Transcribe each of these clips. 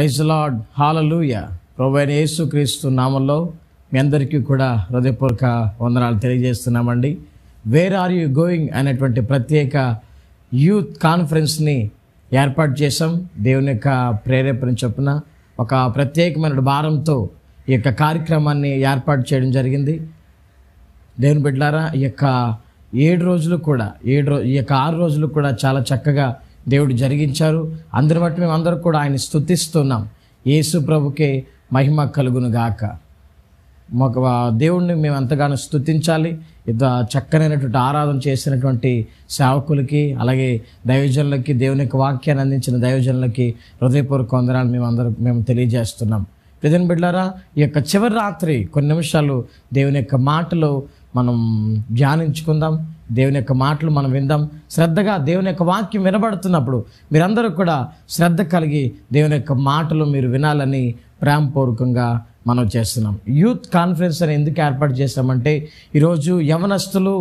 praise lord hallelujah ప్రభైన యేసుక్రీస్తు నామంలో మీ అందరికీ కూడా హృదయపూర్వక వందనాలు తెలియజేస్తున్నామండి వేర్ ఆర్ యూ గోయింగ్ అనేటువంటి ప్రత్యేక యూత్ కాన్ఫరెన్స్ని ఏర్పాటు చేసాం దేవుని యొక్క ప్రేరేపణ చొప్పున ఒక ప్రత్యేకమైన భారంతో ఈ యొక్క కార్యక్రమాన్ని ఏర్పాటు చేయడం జరిగింది దేవుని బిడ్డారా ఈ యొక్క ఏడు రోజులు కూడా ఏడు రో ఈ యొక్క ఆరు రోజులు కూడా చాలా చక్కగా దేవుడు జరిగించారు అందరి బట్టి మేము అందరూ కూడా ఆయన స్థుతిస్తున్నాం యేసు ప్రభుకే మహిమ కలుగును గాక మాకు దేవుణ్ణి మేము ఎంతగానో స్థుతించాలి చక్కనైనటువంటి ఆరాధన చేసినటువంటి సేవకులకి అలాగే దైవజనులకి దేవుని యొక్క వాక్యాన్ని అందించిన దైవజనులకి హృదయపూర్వక వందనాలు మేము అందరం మేము తెలియజేస్తున్నాం ప్రజన్ బిడ్డారా ఈ యొక్క చివరి రాత్రి కొన్ని నిమిషాలు దేవుని యొక్క మాటలో మనం ధ్యానించుకుందాం దేవుని యొక్క మాటలు మనం విందాం శ్రద్ధగా దేవుని యొక్క వాక్యం వినబడుతున్నప్పుడు మీరందరూ కూడా శ్రద్ధ కలిగి దేవుని యొక్క మాటలు మీరు వినాలని ప్రేమపూర్వకంగా మనం చేస్తున్నాం యూత్ కాన్ఫరెన్స్ అని ఎందుకు ఏర్పాటు చేశామంటే ఈరోజు యవనస్తులు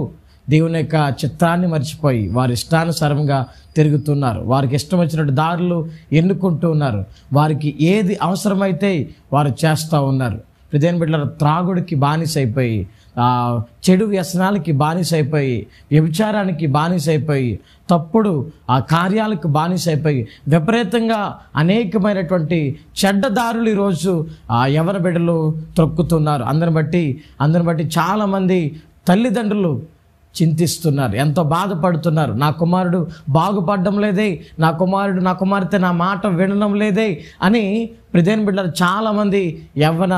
దేవుని యొక్క చిత్రాన్ని మర్చిపోయి వారి ఇష్టానుసారంగా తిరుగుతున్నారు వారికి ఇష్టం వచ్చినట్టు దారులు ఎన్నుకుంటూ ఉన్నారు వారికి ఏది అవసరమైతే వారు చేస్తూ ఉన్నారు ప్రజాని బిడ్డల త్రాగుడికి బానిసైపోయి చెడు వ్యసనాలకి బానిసైపోయి వ్యభిచారానికి బానిసైపోయి తప్పుడు ఆ కార్యాలకు బానిసైపోయి విపరీతంగా అనేకమైనటువంటి చెడ్డదారులు ఈరోజు ఎవరి బిడ్డలు త్రొక్కుతున్నారు అందరిని బట్టి అందరిని బట్టి చాలామంది తల్లిదండ్రులు చింతిస్తున్నారు ఎంతో బాధపడుతున్నారు నా కుమారుడు బాగుపడడం లేదే నా కుమారుడు నా కుమార్తె నా మాట వినడం లేదే అని ప్రదేని బిడ్డలు చాలామంది యవ్వన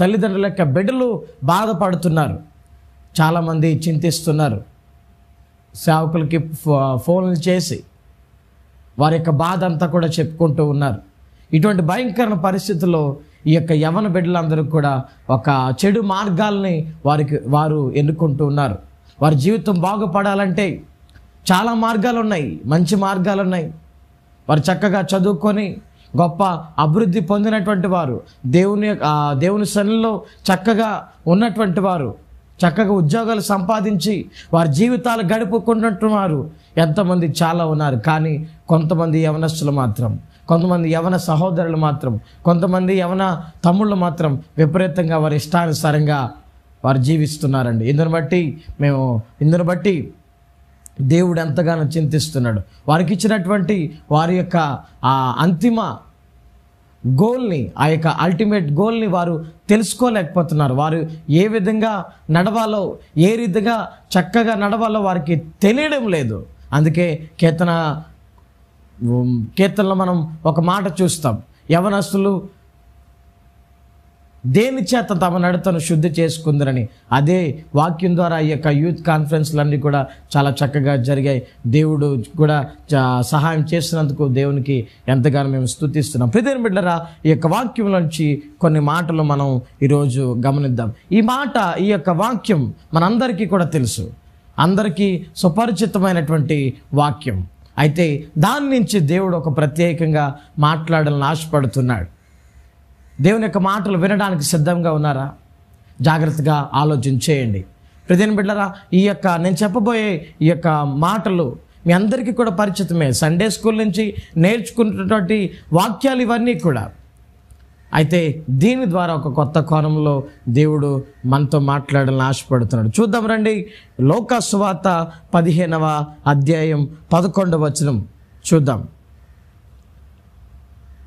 తల్లిదండ్రుల యొక్క బిడ్డలు బాధపడుతున్నారు చాలామంది చింతిస్తున్నారు సేవకులకి ఫోన్లు చేసి వారి యొక్క బాధ అంతా కూడా చెప్పుకుంటూ ఉన్నారు ఇటువంటి భయంకర పరిస్థితుల్లో ఈ యొక్క యవన బిడ్డలందరూ కూడా ఒక చెడు మార్గాల్ని వారికి వారు ఎన్నుకుంటూ ఉన్నారు వారి జీవితం బాగుపడాలంటే చాలా మార్గాలు ఉన్నాయి మంచి మార్గాలు ఉన్నాయి వారు చక్కగా చదువుకొని గొప్ప అభివృద్ధి పొందినటువంటి వారు దేవుని దేవుని సన్నిలో చక్కగా ఉన్నటువంటి వారు చక్కగా ఉద్యోగాలు సంపాదించి వారి జీవితాలు వారు ఎంతమంది చాలా ఉన్నారు కానీ కొంతమంది యవనస్తులు మాత్రం కొంతమంది యవన సహోదరులు మాత్రం కొంతమంది యవన తమ్ముళ్ళు మాత్రం విపరీతంగా వారి ఇష్టానుసారంగా వారు జీవిస్తున్నారండి ఇందును బట్టి మేము ఇందును బట్టి దేవుడు ఎంతగానో చింతిస్తున్నాడు వారికి ఇచ్చినటువంటి వారి యొక్క ఆ అంతిమ గోల్ని ఆ యొక్క అల్టిమేట్ గోల్ని వారు తెలుసుకోలేకపోతున్నారు వారు ఏ విధంగా నడవాలో ఏ రీతిగా చక్కగా నడవాలో వారికి తెలియడం లేదు అందుకే కీర్తన కీర్తనలో మనం ఒక మాట చూస్తాం యవనస్తులు దేని చేత తమ నడతను శుద్ధి చేసుకుందరని అదే వాక్యం ద్వారా ఈ యొక్క యూత్ కాన్ఫరెన్స్లన్నీ కూడా చాలా చక్కగా జరిగాయి దేవుడు కూడా సహాయం చేసినందుకు దేవునికి ఎంతగానో మేము స్థుతిస్తున్నాం ప్రతిని బిడ్డరా ఈ యొక్క వాక్యం నుంచి కొన్ని మాటలు మనం ఈరోజు గమనిద్దాం ఈ మాట ఈ యొక్క వాక్యం మనందరికీ కూడా తెలుసు అందరికీ సుపరిచితమైనటువంటి వాక్యం అయితే దాని నుంచి దేవుడు ఒక ప్రత్యేకంగా మాట్లాడాలని ఆశపడుతున్నాడు దేవుని యొక్క మాటలు వినడానికి సిద్ధంగా ఉన్నారా జాగ్రత్తగా ఆలోచన చేయండి ప్రతిని బిడ్డరా ఈ యొక్క నేను చెప్పబోయే ఈ యొక్క మాటలు మీ అందరికీ కూడా పరిచితమే సండే స్కూల్ నుంచి నేర్చుకున్నటువంటి వాక్యాలు ఇవన్నీ కూడా అయితే దీని ద్వారా ఒక కొత్త కోణంలో దేవుడు మనతో మాట్లాడాలని ఆశపడుతున్నాడు చూద్దాం రండి లోకాసువాత పదిహేనవ అధ్యాయం పదకొండవ వచనం చూద్దాం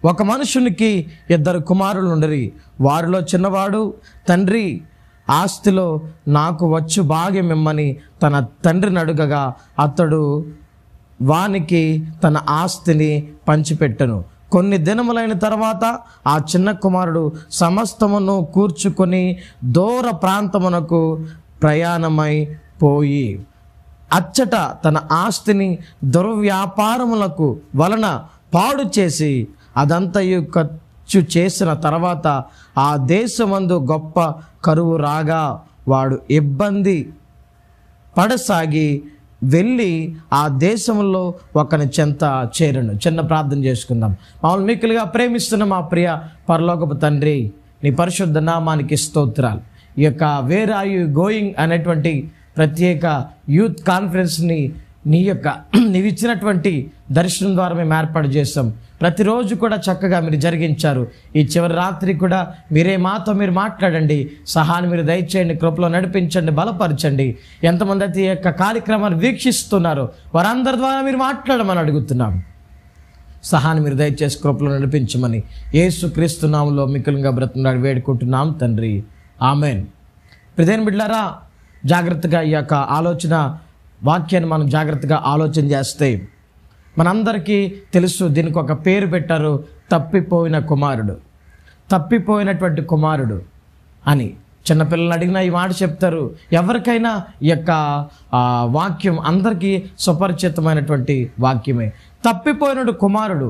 ఒక మనుషునికి ఇద్దరు కుమారులు ఉండరి వారిలో చిన్నవాడు తండ్రి ఆస్తిలో నాకు వచ్చు భాగ్యం ఇమ్మని తన తండ్రిని అడుగగా అతడు వానికి తన ఆస్తిని పంచిపెట్టను కొన్ని దినములైన తర్వాత ఆ చిన్న కుమారుడు సమస్తమును కూర్చుకొని దూర ప్రాంతమునకు ప్రయాణమై పోయి అచ్చట తన ఆస్తిని దుర్వ్యాపారములకు వలన పాడు చేసి అదంతయు ఖర్చు చేసిన తర్వాత ఆ దేశమందు గొప్ప కరువు రాగా వాడు ఇబ్బంది పడసాగి వెళ్ళి ఆ దేశంలో ఒకని చెంత చేరను చిన్న ప్రార్థన చేసుకుందాం మామూలు మీకులుగా ప్రేమిస్తున్న మా ప్రియ పరలోకపు తండ్రి నీ పరిశుద్ధ నామానికి స్తోత్రాలు ఈ యొక్క వేర్ ఆర్ యూ గోయింగ్ అనేటువంటి ప్రత్యేక యూత్ కాన్ఫరెన్స్ని నీ యొక్క నీవిచ్చినటువంటి దర్శనం ద్వారా మేము ఏర్పాటు చేస్తాం ప్రతిరోజు కూడా చక్కగా మీరు జరిగించారు ఈ చివరి రాత్రి కూడా మీరే మాతో మీరు మాట్లాడండి సహాన్ని మీరు దయచేయండి కృపలో నడిపించండి బలపరచండి ఎంతమంది అయితే ఈ యొక్క కార్యక్రమాన్ని వీక్షిస్తున్నారో వారందరి ద్వారా మీరు మాట్లాడమని అడుగుతున్నాం సహాన్ని మీరు దయచేసి కృపలో నడిపించమని ఏసు క్రీస్తునాములో మిక్కులుగా బ్రతున్నాడు వేడుకుంటున్నాం తండ్రి ఆమెన్ ప్రదేని బిడ్డారా జాగ్రత్తగా ఈ యొక్క ఆలోచన వాక్యాన్ని మనం జాగ్రత్తగా ఆలోచన చేస్తే మనందరికీ తెలుసు దీనికి ఒక పేరు పెట్టారు తప్పిపోయిన కుమారుడు తప్పిపోయినటువంటి కుమారుడు అని చిన్నపిల్లలు అడిగినా ఈ మాట చెప్తారు ఎవరికైనా ఈ యొక్క వాక్యం అందరికీ సుపరిచితమైనటువంటి వాక్యమే తప్పిపోయినడు కుమారుడు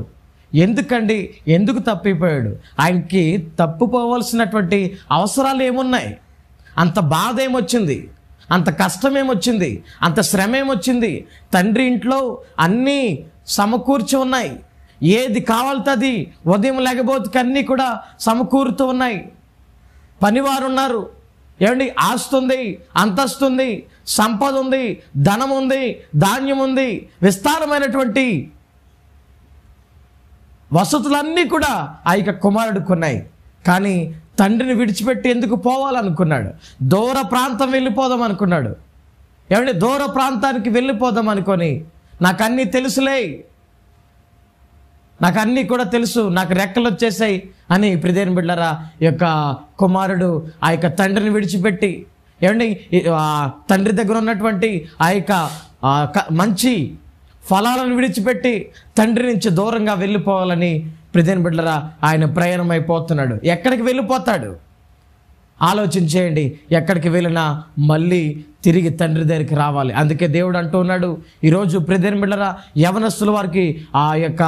ఎందుకండి ఎందుకు తప్పిపోయాడు ఆయనకి తప్పిపోవలసినటువంటి అవసరాలు ఏమున్నాయి అంత బాధ ఏమొచ్చింది అంత కష్టమేమొచ్చింది అంత శ్రమ ఏమొచ్చింది తండ్రి ఇంట్లో అన్నీ సమకూర్చి ఉన్నాయి ఏది అది ఉదయం లేకపోతే అన్నీ కూడా సమకూరుతూ ఉన్నాయి పనివారు ఉన్నారు ఏమండి ఆస్తుంది అంతస్తుంది సంపద ఉంది ధనం ఉంది ధాన్యం ఉంది విస్తారమైనటువంటి వసతులన్నీ కూడా ఆ యొక్క కుమారుడికి ఉన్నాయి కానీ తండ్రిని విడిచిపెట్టి ఎందుకు పోవాలనుకున్నాడు దూర ప్రాంతం వెళ్ళిపోదాం అనుకున్నాడు ఏమంటే దూర ప్రాంతానికి వెళ్ళిపోదాం అనుకొని నాకు అన్నీ తెలుసులే నాకు అన్నీ కూడా తెలుసు నాకు రెక్కలు వచ్చేసాయి అని ప్రదేని బిడ్డరా యొక్క కుమారుడు ఆ యొక్క తండ్రిని విడిచిపెట్టి ఏమండి తండ్రి దగ్గర ఉన్నటువంటి ఆ యొక్క మంచి ఫలాలను విడిచిపెట్టి తండ్రి నుంచి దూరంగా వెళ్ళిపోవాలని ప్రదేని బిడ్డరా ఆయన ప్రయాణం అయిపోతున్నాడు ఎక్కడికి వెళ్ళిపోతాడు ఆలోచించేయండి ఎక్కడికి వెళ్ళినా మళ్ళీ తిరిగి తండ్రి దగ్గరికి రావాలి అందుకే దేవుడు అంటున్నాడు ఈరోజు ప్రదర్ బిడ్డరా యవనస్తుల వారికి ఆ యొక్క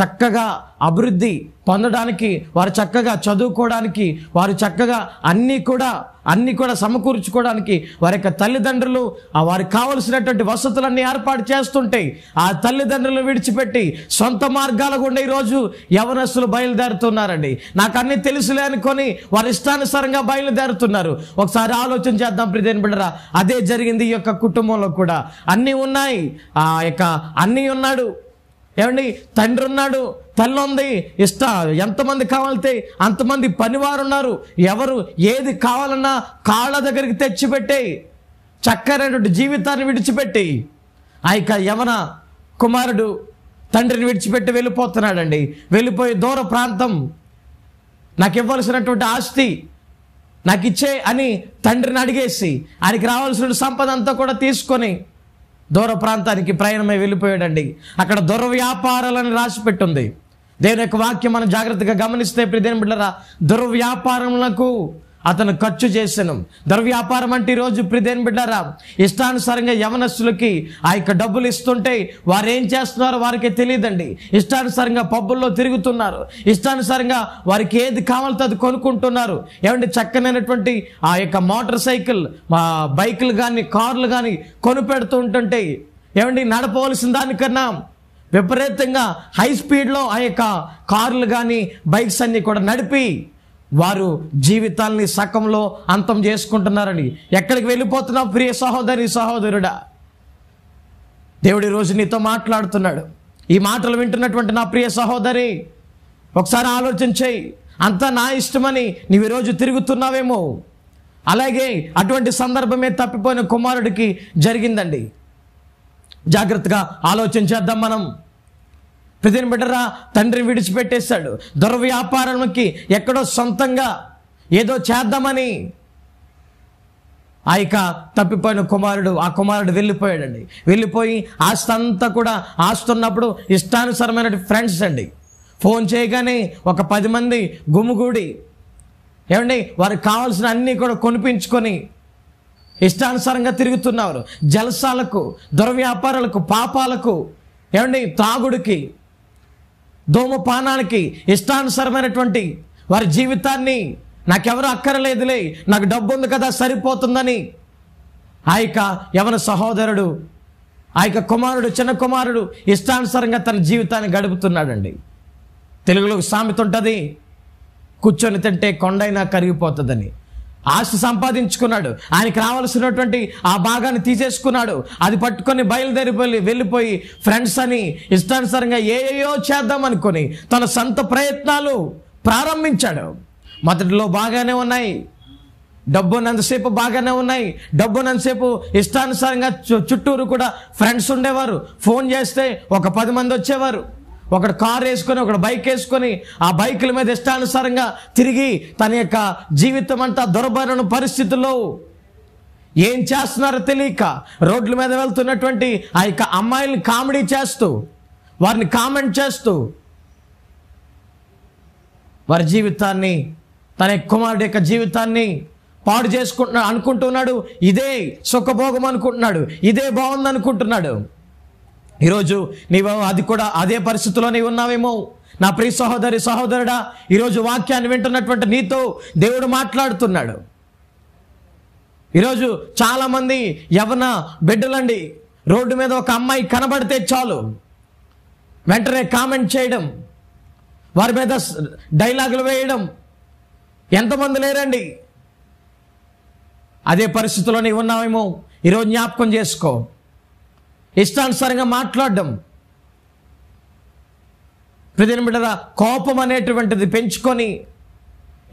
చక్కగా అభివృద్ధి పొందడానికి వారు చక్కగా చదువుకోవడానికి వారు చక్కగా అన్నీ కూడా అన్నీ కూడా సమకూర్చుకోవడానికి వారి యొక్క తల్లిదండ్రులు వారికి కావలసినటువంటి వసతులన్నీ ఏర్పాటు చేస్తుంటాయి ఆ తల్లిదండ్రులను విడిచిపెట్టి సొంత మార్గాల గుండా ఈరోజు యవనస్తులు బయలుదేరుతున్నారండి నాకు అన్నీ తెలుసులే అనుకొని వారి ఇష్టానుసారంగా బయలుదేరుతున్నారు ఒకసారి ఆలోచన చేద్దాం ప్రదేని బిడ్డరా అది అదే జరిగింది ఈ యొక్క కుటుంబంలో కూడా అన్నీ ఉన్నాయి ఆ యొక్క అన్నీ ఉన్నాడు ఏమండి తండ్రి ఉన్నాడు తల్లి ఉంది ఇష్ట ఎంతమంది కావాలితే అంతమంది పనివారు ఉన్నారు ఎవరు ఏది కావాలన్నా కాళ్ళ దగ్గరికి తెచ్చిపెట్టి చక్కనటువంటి జీవితాన్ని విడిచిపెట్టి ఆ యొక్క యమన కుమారుడు తండ్రిని విడిచిపెట్టి వెళ్ళిపోతున్నాడండి వెళ్ళిపోయే దూర ప్రాంతం నాకు ఇవ్వాల్సినటువంటి ఆస్తి నాకు ఇచ్చే అని తండ్రిని అడిగేసి ఆయనకి రావాల్సిన సంపద అంతా కూడా తీసుకొని దూర ప్రాంతానికి ప్రయాణమై వెళ్ళిపోయాడండి అక్కడ దూర వ్యాపారాలని రాసి పెట్టుంది దేవుని యొక్క వాక్యం మనం జాగ్రత్తగా గమనిస్తే దేని బిడ్డరా దుర్వ్యాపారములకు అతను ఖర్చు చేశాను ద్రవ్యాపారం అంటే ఈరోజు ప్రిదేని బిడ్డారా ఇష్టానుసారంగా యవనస్తులకి ఆ యొక్క డబ్బులు ఇస్తుంటే వారు ఏం చేస్తున్నారో వారికి తెలియదండి ఇష్టానుసారంగా పబ్బుల్లో తిరుగుతున్నారు ఇష్టానుసారంగా వారికి ఏది కావాలో అది కొనుక్కుంటున్నారు ఏమంటే చక్కనైనటువంటి ఆ యొక్క మోటార్ సైకిల్ బైకులు కానీ కార్లు కానీ కొనుపెడుతూ ఉంటుంటే ఏమండి నడపవలసిన దానికన్నా విపరీతంగా హై స్పీడ్లో ఆ యొక్క కార్లు కానీ బైక్స్ అన్నీ కూడా నడిపి వారు జీవితాల్ని సకంలో అంతం చేసుకుంటున్నారని ఎక్కడికి వెళ్ళిపోతున్నావు ప్రియ సహోదరి సహోదరుడా దేవుడి రోజు నీతో మాట్లాడుతున్నాడు ఈ మాటలు వింటున్నటువంటి నా ప్రియ సహోదరి ఒకసారి ఆలోచించేయి అంతా నా ఇష్టమని నీవు ఈరోజు తిరుగుతున్నావేమో అలాగే అటువంటి సందర్భమే తప్పిపోయిన కుమారుడికి జరిగిందండి జాగ్రత్తగా ఆలోచించేద్దాం మనం ప్రతిని బిడ్డరా తండ్రిని విడిచిపెట్టేస్తాడు దుర్వ్యాపారంకి ఎక్కడో సొంతంగా ఏదో చేద్దామని ఆ యొక్క తప్పిపోయిన కుమారుడు ఆ కుమారుడు వెళ్ళిపోయాడండి వెళ్ళిపోయి ఆస్తి అంతా కూడా ఆస్తున్నప్పుడు ఇష్టానుసరమైన ఫ్రెండ్స్ అండి ఫోన్ చేయగానే ఒక పది మంది గుమ్ముగూడి ఏమండి వారికి కావాల్సిన అన్నీ కూడా కొనిపించుకొని ఇష్టానుసారంగా తిరుగుతున్నారు జలసాలకు దుర్వ్యాపారాలకు పాపాలకు ఏమండి తాగుడికి ధూమపానానికి ఇష్టానుసరమైనటువంటి వారి జీవితాన్ని నాకెవరు అక్కరలేదులే నాకు డబ్బు ఉంది కదా సరిపోతుందని ఆ యొక్క యవన సహోదరుడు ఆ యొక్క కుమారుడు చిన్న కుమారుడు ఇష్టానుసారంగా తన జీవితాన్ని గడుపుతున్నాడండి తెలుగులో సామెత ఉంటుంది కూర్చొని తింటే కొండైనా కరిగిపోతుందని ఆస్తి సంపాదించుకున్నాడు ఆయనకి రావాల్సినటువంటి ఆ భాగాన్ని తీసేసుకున్నాడు అది పట్టుకొని బయలుదేరి వెళ్ళిపోయి ఫ్రెండ్స్ అని ఇష్టానుసారంగా ఏయో చేద్దాం అనుకొని తన సొంత ప్రయత్నాలు ప్రారంభించాడు మొదటిలో బాగానే ఉన్నాయి డబ్బునంతసేపు బాగానే ఉన్నాయి డబ్బునంతసేపు ఇష్టానుసారంగా చుట్టూరు కూడా ఫ్రెండ్స్ ఉండేవారు ఫోన్ చేస్తే ఒక పది మంది వచ్చేవారు ఒకడు కారు వేసుకొని ఒకడు బైక్ వేసుకొని ఆ బైకుల మీద ఇష్టానుసారంగా తిరిగి తన యొక్క జీవితం అంతా దుర్భరణ పరిస్థితుల్లో ఏం చేస్తున్నారో తెలియక రోడ్ల మీద వెళ్తున్నటువంటి ఆ యొక్క అమ్మాయిలను కామెడీ చేస్తూ వారిని కామెంట్ చేస్తూ వారి జీవితాన్ని తన కుమారుడి యొక్క జీవితాన్ని పాడు చేసుకుంటున్నాడు అనుకుంటున్నాడు ఇదే సుఖభోగం అనుకుంటున్నాడు ఇదే బాగుంది అనుకుంటున్నాడు ఈరోజు నీవేమో అది కూడా అదే పరిస్థితిలో నీవు ఉన్నావేమో నా ప్రియ సహోదరి సహోదరుడా ఈరోజు వాక్యాన్ని వింటున్నటువంటి నీతో దేవుడు మాట్లాడుతున్నాడు ఈరోజు చాలామంది యవన బిడ్డలండి రోడ్డు మీద ఒక అమ్మాయి కనబడితే చాలు వెంటనే కామెంట్ చేయడం వారి మీద డైలాగులు వేయడం ఎంతమంది లేరండి అదే పరిస్థితిలో నీవు ఉన్నావేమో ఈరోజు జ్ఞాపకం చేసుకో ఇష్టానుసారంగా మాట్లాడడం ప్రతిదిన బిడ్డరా కోపం అనేటువంటిది పెంచుకొని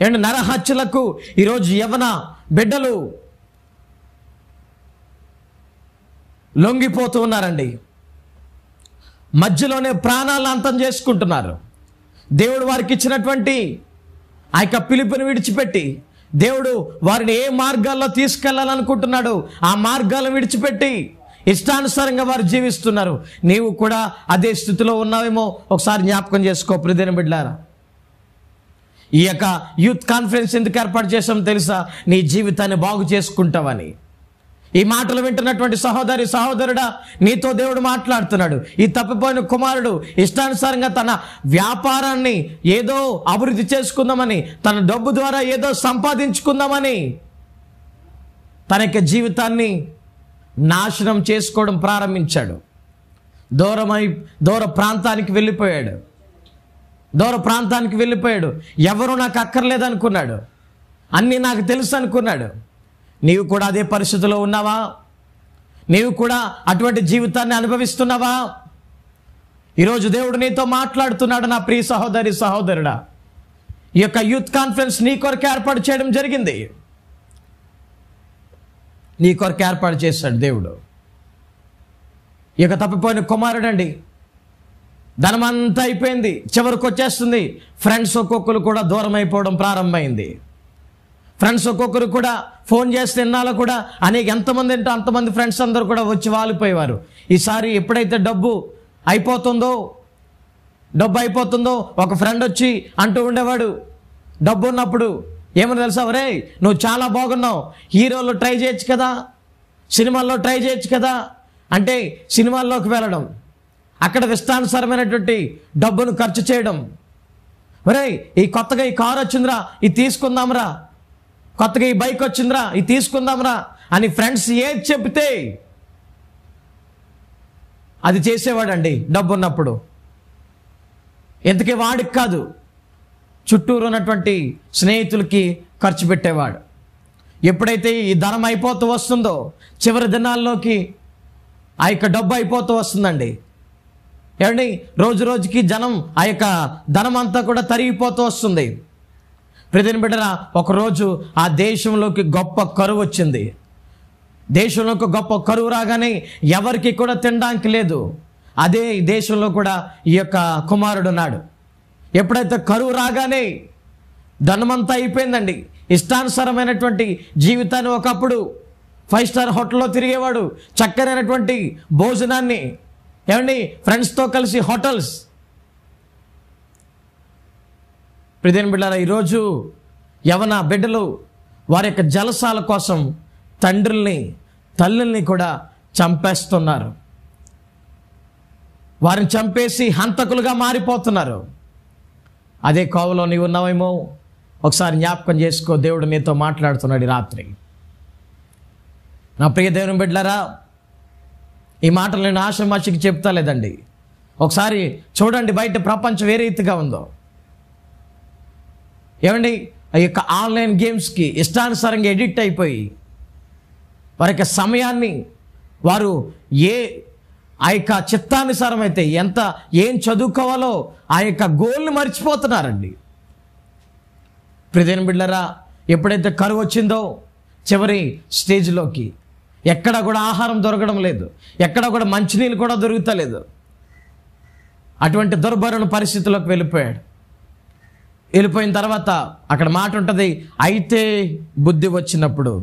ఏంటి నరహత్యలకు ఈరోజు యవన బిడ్డలు లొంగిపోతూ ఉన్నారండి మధ్యలోనే ప్రాణాలు అంతం చేసుకుంటున్నారు దేవుడు వారికి ఇచ్చినటువంటి ఆ యొక్క పిలుపుని విడిచిపెట్టి దేవుడు వారిని ఏ మార్గాల్లో తీసుకెళ్లాలనుకుంటున్నాడు ఆ మార్గాలను విడిచిపెట్టి ఇష్టానుసారంగా వారు జీవిస్తున్నారు నీవు కూడా అదే స్థితిలో ఉన్నావేమో ఒకసారి జ్ఞాపకం చేసుకో ప్రతిదిన బిడ్డారా ఈ యొక్క యూత్ కాన్ఫరెన్స్ ఎందుకు ఏర్పాటు చేసాం తెలుసా నీ జీవితాన్ని బాగు చేసుకుంటావని ఈ మాటలు వింటున్నటువంటి సహోదరి సహోదరుడా నీతో దేవుడు మాట్లాడుతున్నాడు ఈ తప్పిపోయిన కుమారుడు ఇష్టానుసారంగా తన వ్యాపారాన్ని ఏదో అభివృద్ధి చేసుకుందామని తన డబ్బు ద్వారా ఏదో సంపాదించుకుందామని తన యొక్క జీవితాన్ని నాశనం చేసుకోవడం ప్రారంభించాడు దూరమై దూర ప్రాంతానికి వెళ్ళిపోయాడు దూర ప్రాంతానికి వెళ్ళిపోయాడు ఎవరు నాకు అక్కర్లేదు అనుకున్నాడు అన్నీ నాకు తెలుసు అనుకున్నాడు నీవు కూడా అదే పరిస్థితిలో ఉన్నావా నీవు కూడా అటువంటి జీవితాన్ని అనుభవిస్తున్నావా ఈరోజు దేవుడు నీతో మాట్లాడుతున్నాడు నా ప్రియ సహోదరి సహోదరుడా ఈ యొక్క యూత్ కాన్ఫరెన్స్ నీ కొరకు ఏర్పాటు చేయడం జరిగింది నీ కొరకు ఏర్పాటు చేశాడు దేవుడు ఇక తప్పిపోయిన కుమారుడండి ధనమంతా అయిపోయింది చివరికి వచ్చేస్తుంది ఫ్రెండ్స్ ఒక్కొక్కరు కూడా దూరం అయిపోవడం ప్రారంభమైంది ఫ్రెండ్స్ ఒక్కొక్కరు కూడా ఫోన్ చేస్తే తిన్నాలో కూడా అనేక ఎంతమంది ఏంటో అంతమంది ఫ్రెండ్స్ అందరూ కూడా వచ్చి వాలిపోయేవారు ఈసారి ఎప్పుడైతే డబ్బు అయిపోతుందో డబ్బు అయిపోతుందో ఒక ఫ్రెండ్ వచ్చి అంటూ ఉండేవాడు డబ్బు ఉన్నప్పుడు ఏమని తెలుసా రే నువ్వు చాలా బాగున్నావు హీరోలో ట్రై చేయొచ్చు కదా సినిమాల్లో ట్రై చేయొచ్చు కదా అంటే సినిమాల్లోకి వెళ్ళడం అక్కడ ఇష్టానుసారమైనటువంటి డబ్బును ఖర్చు చేయడం ఒరే ఈ కొత్తగా ఈ కారు వచ్చిందిరా ఇది తీసుకుందాంరా కొత్తగా ఈ బైక్ వచ్చిందిరా ఇది తీసుకుందాంరా అని ఫ్రెండ్స్ ఏది చెప్తే అది చేసేవాడండి డబ్బు ఉన్నప్పుడు ఎందుకే వాడికి కాదు చుట్టూరు ఉన్నటువంటి స్నేహితులకి ఖర్చు పెట్టేవాడు ఎప్పుడైతే ఈ ధనం అయిపోతూ వస్తుందో చివరి దినాల్లోకి ఆ యొక్క డబ్బు అయిపోతూ వస్తుందండి ఏమండి రోజు రోజుకి జనం ఆ యొక్క ధనం అంతా కూడా తరిగిపోతూ వస్తుంది ప్రతిని బిడ్డ ఒకరోజు ఆ దేశంలోకి గొప్ప కరువు వచ్చింది దేశంలోకి గొప్ప కరువు రాగానే ఎవరికి కూడా తినడానికి లేదు అదే దేశంలో కూడా ఈ యొక్క కుమారుడు ఉన్నాడు ఎప్పుడైతే కరువు రాగానే ధనమంతా అయిపోయిందండి ఇష్టానుసారమైనటువంటి జీవితాన్ని ఒకప్పుడు ఫైవ్ స్టార్ హోటల్లో తిరిగేవాడు చక్కనైనటువంటి భోజనాన్ని ఏమండి ఫ్రెండ్స్తో కలిసి హోటల్స్ ప్రదేని బిడ్డారా ఈరోజు యవన బిడ్డలు వారి యొక్క జలసాల కోసం తండ్రుల్ని తల్లుల్ని కూడా చంపేస్తున్నారు వారిని చంపేసి హంతకులుగా మారిపోతున్నారు అదే కోవలో నీవు ఉన్నావేమో ఒకసారి జ్ఞాపకం చేసుకో దేవుడు నీతో మాట్లాడుతున్నాడు రాత్రి నా ప్రియ దేవుని బిడ్డలరా ఈ మాటలు నేను ఆశమాషికి చెప్తా లేదండి ఒకసారి చూడండి బయట ప్రపంచం ఏ రీతిగా ఉందో ఏమండి ఆ యొక్క ఆన్లైన్ గేమ్స్కి ఇష్టానుసారంగా ఎడిక్ట్ అయిపోయి వారి యొక్క సమయాన్ని వారు ఏ ఆ యొక్క చిత్తానుసారం అయితే ఎంత ఏం చదువుకోవాలో ఆ యొక్క గోల్ని మర్చిపోతున్నారండి ప్రదేన బిడ్డరా ఎప్పుడైతే కరువు వచ్చిందో చివరి స్టేజ్లోకి ఎక్కడ కూడా ఆహారం దొరకడం లేదు ఎక్కడ కూడా మంచినీళ్ళు కూడా దొరుకుతలేదు అటువంటి దుర్భరణ పరిస్థితుల్లోకి వెళ్ళిపోయాడు వెళ్ళిపోయిన తర్వాత అక్కడ మాట ఉంటుంది అయితే బుద్ధి వచ్చినప్పుడు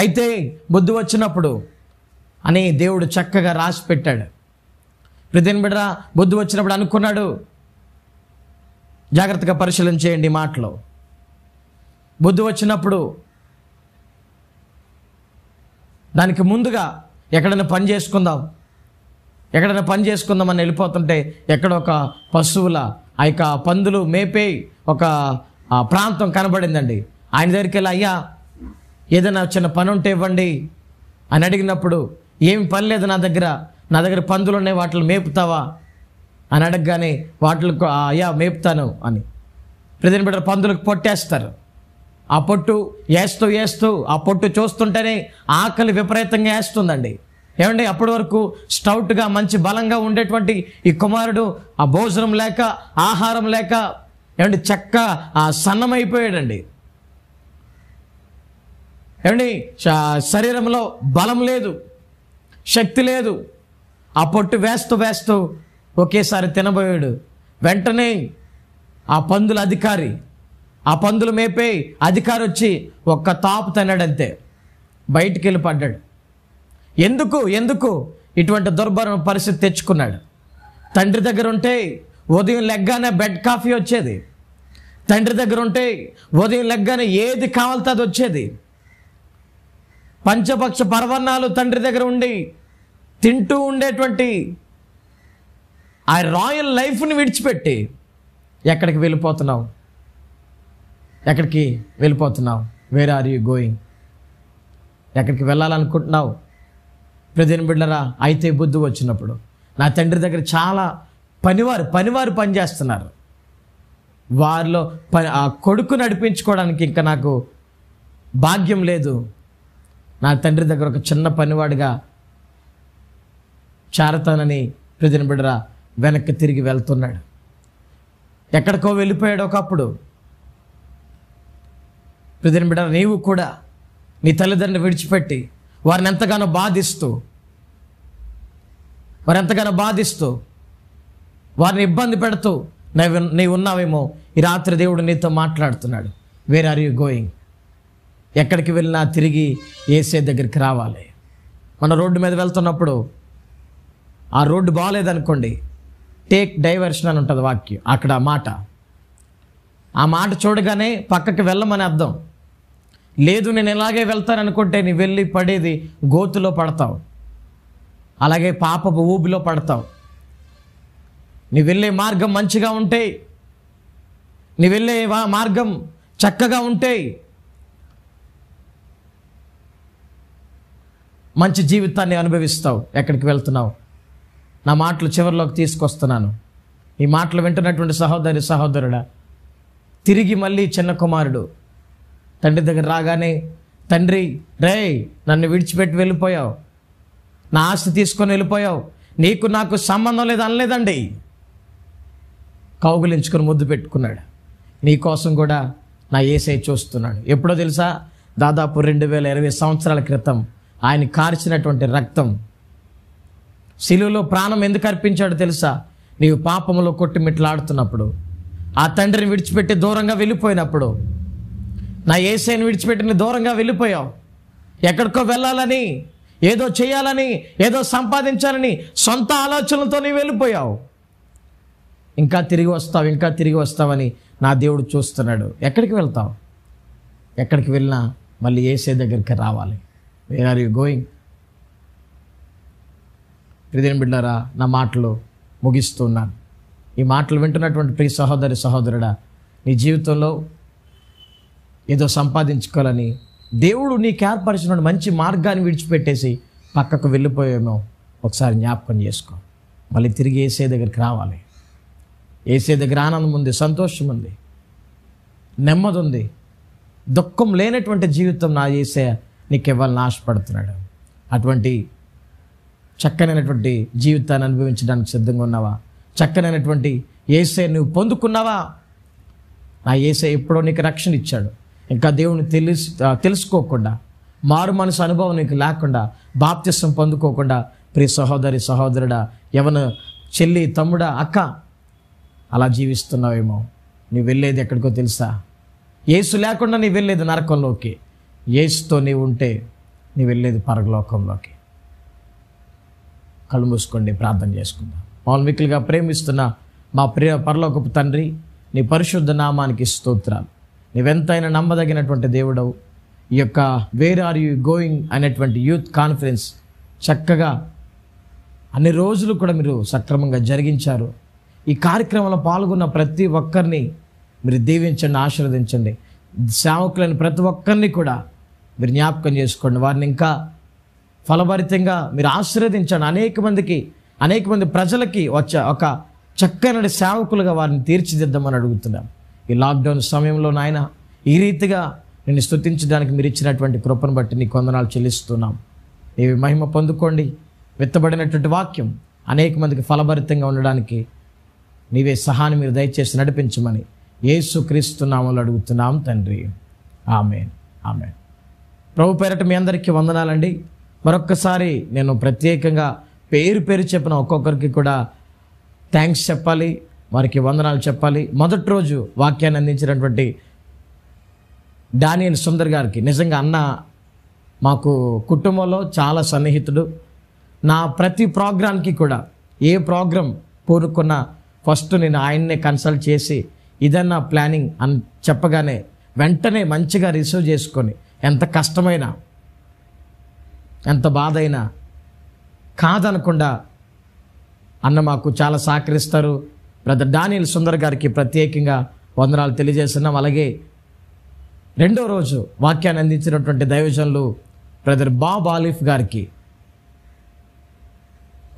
అయితే బుద్ధి వచ్చినప్పుడు అని దేవుడు చక్కగా రాసి పెట్టాడు ప్రతిని బిడరా బుద్ధి వచ్చినప్పుడు అనుకున్నాడు జాగ్రత్తగా పరిశీలన చేయండి మాటలో బుద్ధి వచ్చినప్పుడు దానికి ముందుగా ఎక్కడైనా పని చేసుకుందాం ఎక్కడైనా పని చేసుకుందాం అని వెళ్ళిపోతుంటే ఎక్కడ ఒక పశువుల ఆ యొక్క పందులు మేపే ఒక ప్రాంతం కనబడిందండి ఆయన దగ్గరికి వెళ్ళి అయ్యా ఏదైనా చిన్న పని ఉంటే ఇవ్వండి అని అడిగినప్పుడు ఏమి పని లేదు నా దగ్గర నా దగ్గర పందులు ఉన్నాయి వాటిని మేపుతావా అని అడగగానే వాటికి అయ్యా మేపుతాను అని ప్రతిని బిడ్డ పందులకు పొట్టేస్తారు ఆ పొట్టు వేస్తూ వేస్తూ ఆ పొట్టు చూస్తుంటేనే ఆకలి విపరీతంగా వేస్తుందండి ఏమండి అప్పటి వరకు స్టౌట్గా మంచి బలంగా ఉండేటువంటి ఈ కుమారుడు ఆ భోజనం లేక ఆహారం లేక ఏమండి చెక్క సన్నమైపోయాడండి ఏమండి శరీరంలో బలం లేదు శక్తి లేదు ఆ పొట్టు వేస్తూ వేస్తూ ఒకేసారి తినబోయాడు వెంటనే ఆ పందుల అధికారి ఆ పందులు మేపే అధికారి వచ్చి ఒక్క తాపు తిన్నాడంతే బయటికి వెళ్ళి పడ్డాడు ఎందుకు ఎందుకు ఇటువంటి దుర్భర పరిస్థితి తెచ్చుకున్నాడు తండ్రి దగ్గర ఉంటే ఉదయం లెగ్గానే బెడ్ కాఫీ వచ్చేది తండ్రి దగ్గర ఉంటే ఉదయం లెగ్గానే ఏది కావాలతో అది వచ్చేది పంచపక్ష పర్వన్నాలు తండ్రి దగ్గర ఉండి తింటూ ఉండేటువంటి ఆ రాయల్ లైఫ్ని విడిచిపెట్టి ఎక్కడికి వెళ్ళిపోతున్నావు ఎక్కడికి వెళ్ళిపోతున్నావు వేర్ ఆర్ యూ గోయింగ్ ఎక్కడికి వెళ్ళాలనుకుంటున్నావు ప్రదీన్ బిడ్డరా అయితే బుద్ధి వచ్చినప్పుడు నా తండ్రి దగ్గర చాలా పనివారు పనివారు పనిచేస్తున్నారు వారిలో పని కొడుకు నడిపించుకోవడానికి ఇంకా నాకు భాగ్యం లేదు నా తండ్రి దగ్గర ఒక చిన్న పనివాడిగా చారతానని ప్రజన బిడ్డరా వెనక్కి తిరిగి వెళ్తున్నాడు ఎక్కడికో వెళ్ళిపోయాడు ఒకప్పుడు ప్రజన బిడ్డ నీవు కూడా నీ తల్లిదండ్రులు విడిచిపెట్టి వారిని ఎంతగానో బాధిస్తూ వారు ఎంతగానో బాధిస్తూ వారిని ఇబ్బంది పెడుతూ నీవు నీవు ఉన్నావేమో ఈ రాత్రి దేవుడు నీతో మాట్లాడుతున్నాడు వేర్ ఆర్ యూ గోయింగ్ ఎక్కడికి వెళ్ళినా తిరిగి ఏసే దగ్గరికి రావాలి మన రోడ్డు మీద వెళ్తున్నప్పుడు ఆ రోడ్డు బాగాలేదనుకోండి టేక్ డైవర్షన్ అని ఉంటుంది వాక్యం అక్కడ ఆ మాట ఆ మాట చూడగానే పక్కకి వెళ్ళమని అర్థం లేదు నేను ఇలాగే వెళ్తాననుకుంటే నీ వెళ్ళి పడేది గోతులో పడతావు అలాగే పాపపు ఊబిలో పడతావు నీ వెళ్ళే మార్గం మంచిగా ఉంటే నీ వెళ్ళే మార్గం చక్కగా ఉంటే మంచి జీవితాన్ని అనుభవిస్తావు ఎక్కడికి వెళ్తున్నావు నా మాటలు చివరిలోకి తీసుకొస్తున్నాను ఈ మాటలు వింటున్నటువంటి సహోదరి సహోదరుడా తిరిగి మళ్ళీ చిన్న కుమారుడు తండ్రి దగ్గర రాగానే తండ్రి రే నన్ను విడిచిపెట్టి వెళ్ళిపోయావు నా ఆస్తి తీసుకొని వెళ్ళిపోయావు నీకు నాకు సంబంధం లేదు అనలేదండి కౌగులించుకొని ముద్దు పెట్టుకున్నాడు నీ కోసం కూడా నా ఏసై చూస్తున్నాడు ఎప్పుడో తెలుసా దాదాపు రెండు వేల ఇరవై సంవత్సరాల క్రితం ఆయన కార్చినటువంటి రక్తం శిలువలో ప్రాణం ఎందుకు అర్పించాడో తెలుసా నీవు పాపంలో కొట్టుమిట్లాడుతున్నప్పుడు ఆ తండ్రిని విడిచిపెట్టి దూరంగా వెళ్ళిపోయినప్పుడు నా ఏసైని విడిచిపెట్టిన దూరంగా వెళ్ళిపోయావు ఎక్కడికో వెళ్ళాలని ఏదో చేయాలని ఏదో సంపాదించాలని సొంత ఆలోచనలతో నీవు వెళ్ళిపోయావు ఇంకా తిరిగి వస్తావు ఇంకా తిరిగి వస్తావని నా దేవుడు చూస్తున్నాడు ఎక్కడికి వెళ్తావు ఎక్కడికి వెళ్ళినా మళ్ళీ ఏసే దగ్గరికి రావాలి వేర్ ఆర్ యూ గోయింగ్ ప్రతిదిన బిడ్డారా నా మాటలు ముగిస్తూ ఉన్నాను ఈ మాటలు వింటున్నటువంటి ప్రియ సహోదరి సహోదరుడా నీ జీవితంలో ఏదో సంపాదించుకోవాలని దేవుడు నీకు ఏర్పరిచిన మంచి మార్గాన్ని విడిచిపెట్టేసి పక్కకు వెళ్ళిపోయామో ఒకసారి జ్ఞాపకం చేసుకో మళ్ళీ తిరిగి ఏసే దగ్గరికి రావాలి ఏసే దగ్గర ఆనందం ఉంది సంతోషం ఉంది నెమ్మది ఉంది దుఃఖం లేనటువంటి జీవితం నా చేసే నీకు ఇవ్వాలని ఆశపడుతున్నాడు అటువంటి చక్కనైనటువంటి జీవితాన్ని అనుభవించడానికి సిద్ధంగా ఉన్నావా చక్కనైనటువంటి ఏసే నువ్వు పొందుకున్నావా నా ఏసే ఎప్పుడో నీకు రక్షణ ఇచ్చాడు ఇంకా దేవుని తెలుసు తెలుసుకోకుండా మారు మనసు అనుభవం నీకు లేకుండా బాప్తిసం పొందుకోకుండా ప్రియ సహోదరి సహోదరుడా ఎవన చెల్లి తమ్ముడా అక్క అలా జీవిస్తున్నావేమో నువ్వు వెళ్ళేది ఎక్కడికో తెలుసా ఏసు లేకుండా నీ వెళ్ళేది నరకంలోకి ఏసుతో నీవు ఉంటే నీ వెళ్ళేది పరలోకంలోకి కళ్ళు మూసుకోండి ప్రార్థన చేసుకుందాం మౌలికలుగా ప్రేమిస్తున్న మా ప్రియ పరలోకపు తండ్రి నీ పరిశుద్ధ నామానికి స్తోత్రాలు నీవెంతైనా నమ్మదగినటువంటి దేవుడవు ఈ యొక్క వేర్ ఆర్ యూ గోయింగ్ అనేటువంటి యూత్ కాన్ఫరెన్స్ చక్కగా అన్ని రోజులు కూడా మీరు సక్రమంగా జరిగించారు ఈ కార్యక్రమంలో పాల్గొన్న ప్రతి ఒక్కరిని మీరు దీవించండి ఆశీర్వదించండి సేవకులైన ప్రతి ఒక్కరిని కూడా మీరు జ్ఞాపకం చేసుకోండి వారిని ఇంకా ఫలభరితంగా మీరు ఆశీర్వదించండి అనేక మందికి అనేక మంది ప్రజలకి వచ్చే ఒక చక్కని సేవకులుగా వారిని తీర్చిదిద్దామని అడుగుతున్నాం ఈ లాక్డౌన్ సమయంలో నాయన ఈ రీతిగా నేను స్థుతించడానికి మీరు ఇచ్చినటువంటి కృపను బట్టి నీ కొందనాలు చెల్లిస్తున్నాం నీవి మహిమ పొందుకోండి విత్తబడినటువంటి వాక్యం అనేక మందికి ఫలభరితంగా ఉండడానికి నీవే సహాన్ని మీరు దయచేసి నడిపించమని ఏసు క్రీస్తున్నామని అడుగుతున్నాం తండ్రి ఆమెన్ ఆమెన్ ప్రభు పేరట మీ అందరికీ వందనాలండి మరొక్కసారి నేను ప్రత్యేకంగా పేరు పేరు చెప్పిన ఒక్కొక్కరికి కూడా థ్యాంక్స్ చెప్పాలి వారికి వందనాలు చెప్పాలి మొదటి రోజు వాక్యాన్ని అందించినటువంటి డానియల్ సుందర్ గారికి నిజంగా అన్న మాకు కుటుంబంలో చాలా సన్నిహితుడు నా ప్రతి ప్రోగ్రాంకి కూడా ఏ ప్రోగ్రాం పూనుకున్న ఫస్ట్ నేను ఆయన్నే కన్సల్ట్ చేసి ఇదన్నా ప్లానింగ్ అని చెప్పగానే వెంటనే మంచిగా రిసీవ్ చేసుకొని ఎంత కష్టమైనా ఎంత బాధ అయినా కాదనకుండా అన్న మాకు చాలా సహకరిస్తారు బ్రదర్ డానియల్ సుందర్ గారికి ప్రత్యేకంగా వందనాలు తెలియజేస్తున్నాం అలాగే రెండో రోజు వాక్యాన్ని అందించినటువంటి దైవజనులు బ్రదర్ బాబ్ ఆలిఫ్ గారికి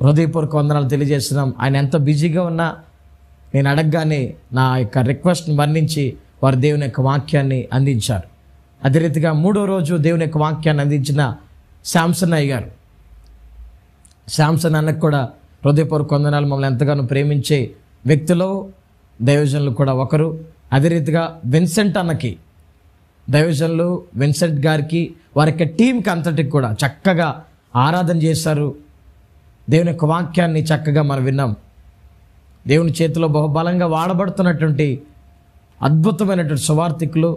హృదయపూర్వక వందనాలు తెలియజేస్తున్నాం ఆయన ఎంత బిజీగా ఉన్నా నేను అడగగానే నా యొక్క రిక్వెస్ట్ని వర్ణించి వారి దేవుని యొక్క వాక్యాన్ని అందించారు అదే రీతిగా మూడో రోజు దేవుని యొక్క వాక్యాన్ని అందించిన శాంసన్ అయ్య గారు శాంసన్ అన్నకు కూడా హృదయపూర్వక వందనాలు మమ్మల్ని ఎంతగానో ప్రేమించే వ్యక్తులు దైవజనులు కూడా ఒకరు అదే రీతిగా విన్సెంట్ అన్నకి దైవజనులు విన్సెంట్ గారికి వారి యొక్క టీంకి అంతటికి కూడా చక్కగా ఆరాధన చేశారు దేవుని యొక్క వాక్యాన్ని చక్కగా మనం విన్నాం దేవుని చేతిలో బహుబలంగా వాడబడుతున్నటువంటి అద్భుతమైనటువంటి సువార్థికులు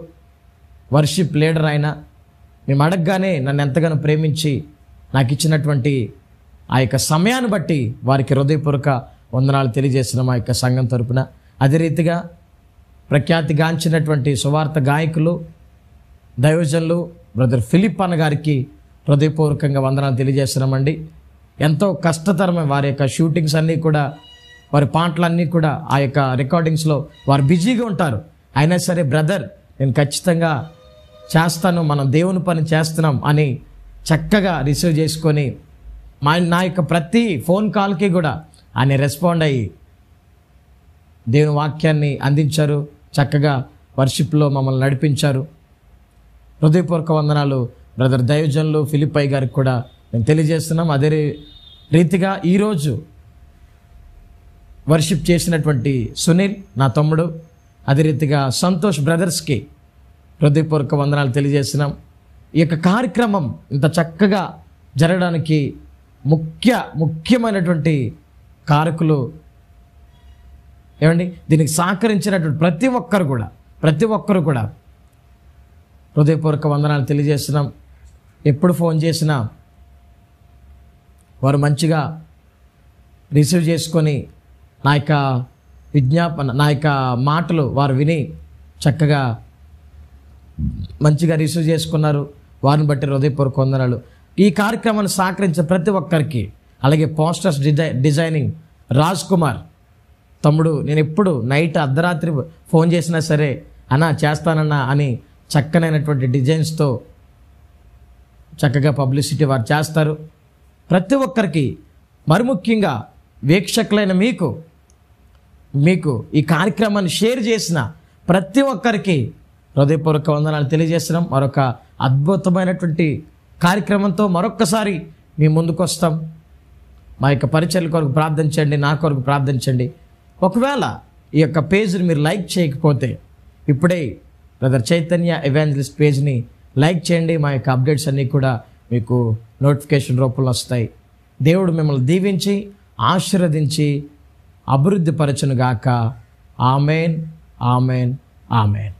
వర్షిప్ లీడర్ ఆయన మేము అడగగానే నన్ను ఎంతగానో ప్రేమించి నాకు ఇచ్చినటువంటి ఆ యొక్క సమయాన్ని బట్టి వారికి హృదయపూర్వక వందనాలు తెలియజేసిన మా యొక్క సంఘం తరపున అదే రీతిగా ప్రఖ్యాతిగాంచినటువంటి సువార్త గాయకులు దయోజనులు బ్రదర్ ఫిలిప్ అన్న గారికి హృదయపూర్వకంగా వందనాలు తెలియజేస్తున్నామండి ఎంతో కష్టతరమైన వారి యొక్క షూటింగ్స్ అన్నీ కూడా వారి పాటలన్నీ కూడా ఆ యొక్క రికార్డింగ్స్లో వారు బిజీగా ఉంటారు అయినా సరే బ్రదర్ నేను ఖచ్చితంగా చేస్తాను మనం దేవుని పని చేస్తున్నాం అని చక్కగా రిసీవ్ చేసుకొని మా నా యొక్క ప్రతి ఫోన్ కాల్కి కూడా ఆయన రెస్పాండ్ అయ్యి దేవుని వాక్యాన్ని అందించారు చక్కగా వర్షిప్లో మమ్మల్ని నడిపించారు హృదయపూర్వక వందనాలు బ్రదర్ ఫిలిప్ ఫిలిప్పై గారికి కూడా మేము తెలియజేస్తున్నాం అదే రీతిగా ఈరోజు వర్షిప్ చేసినటువంటి సునీల్ నా తమ్ముడు అదే రీతిగా సంతోష్ బ్రదర్స్కి హృదయపూర్వక వందనాలు తెలియజేసినాం ఈ యొక్క కార్యక్రమం ఇంత చక్కగా జరగడానికి ముఖ్య ముఖ్యమైనటువంటి కారకులు ఏమండి దీనికి సహకరించినటువంటి ప్రతి ఒక్కరు కూడా ప్రతి ఒక్కరు కూడా హృదయపూర్వక వందనాలు తెలియజేసినాం ఎప్పుడు ఫోన్ చేసినా వారు మంచిగా రిసీవ్ చేసుకొని నా యొక్క విజ్ఞాపన నా యొక్క మాటలు వారు విని చక్కగా మంచిగా రిసీవ్ చేసుకున్నారు వారిని బట్టి హృదయపూర్వక వందనాలు ఈ కార్యక్రమాన్ని సహకరించిన ప్రతి ఒక్కరికి అలాగే posters design designing Raj Kumar తమ్ముడు నేను ఎప్పుడు నైట్ అర్ధరాత్రి ఫోన్ చేసినా సరే అన్నా చేస్తానన్నా అని చక్కనైనటువంటి డిజైన్స్తో చక్కగా పబ్లిసిటీ వారు చేస్తారు ప్రతి ఒక్కరికి మరి ముఖ్యంగా వీక్షకులైన మీకు మీకు ఈ కార్యక్రమాన్ని షేర్ చేసిన ప్రతి ఒక్కరికి హృదయపూర్వక వందనాలు తెలియజేస్తున్నాం మరొక అద్భుతమైనటువంటి కార్యక్రమంతో మరొక్కసారి మీ ముందుకు వస్తాం మా యొక్క పరిచయం కొరకు ప్రార్థించండి నా కొరకు ప్రార్థించండి ఒకవేళ ఈ యొక్క పేజ్ని మీరు లైక్ చేయకపోతే ఇప్పుడే బ్రదర్ చైతన్య ఎవాంజలిస్ట్ పేజ్ని లైక్ చేయండి మా యొక్క అప్డేట్స్ అన్నీ కూడా మీకు నోటిఫికేషన్ రూపంలో వస్తాయి దేవుడు మిమ్మల్ని దీవించి ఆశీర్వదించి అభివృద్ధి గాక ఆమెన్ ఆమెన్ ఆమెన్